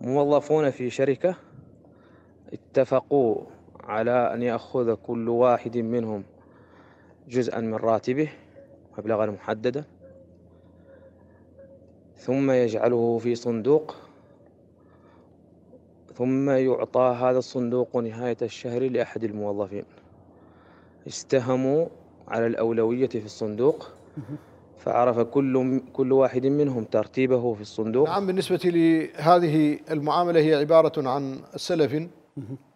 موظفون في شركة اتفقوا على أن يأخذ كل واحد منهم جزءا من راتبه مبلغا محددا ثم يجعله في صندوق ثم يعطى هذا الصندوق نهاية الشهر لأحد الموظفين استهموا على الأولوية في الصندوق فعرف كل كل واحد منهم ترتيبه في الصندوق نعم بالنسبة لهذه المعاملة هي عبارة عن سلف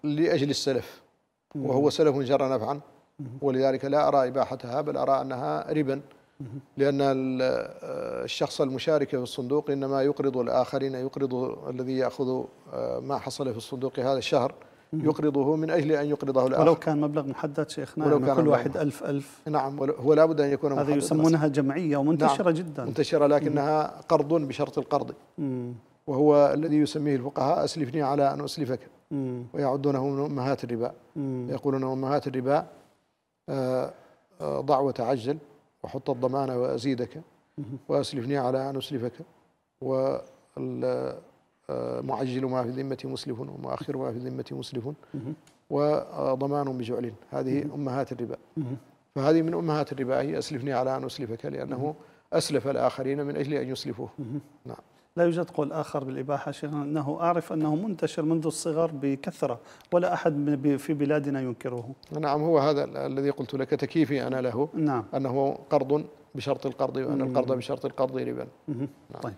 لأجل السلف وهو سلف جرى نفعا ولذلك لا أرى إباحتها بل أرى أنها ربا لأن الشخص المشارك في الصندوق إنما يقرض الآخرين يقرض الذي يأخذ آه، ما حصل في الصندوق هذا الشهر يقرضه من أجل أن يقرضه الآخر ولو كان مبلغ محدد شيخنا ولو كان كل واحد ألف ألف نعم هو لابد أن يكون هذه يسمونها جمعية ومنتشرة نعم جدا منتشرة لكنها مم. قرض بشرط القرض مم. وهو الذي يسميه الفقهاء أسلفني على أن أسلفك مم. ويعدونه من أمهات الربا يقولون أمهات الربا آه، آه، ضع وتعجل وحط الضمان وأزيدك وأسلفني على أن أسلفك وال معجل ما في ذمة مسلف ومؤخر ما في ذمة مسلف وضمان بجعل هذه أمهات الربا فهذه من أمهات الربا هي أسلفني على أن أسلفك لأنه أسلف الآخرين من أجل أن يسلفوه نعم لا يوجد قول آخر بالإباحة شيخنا أنه أعرف أنه منتشر منذ الصغر بكثرة ولا أحد في بلادنا ينكره نعم هو هذا الذي قلت لك تكييفي أنا له نعم. أنه قرض بشرط القرض وأن القرض بشرط القرض ربا نعم. طيب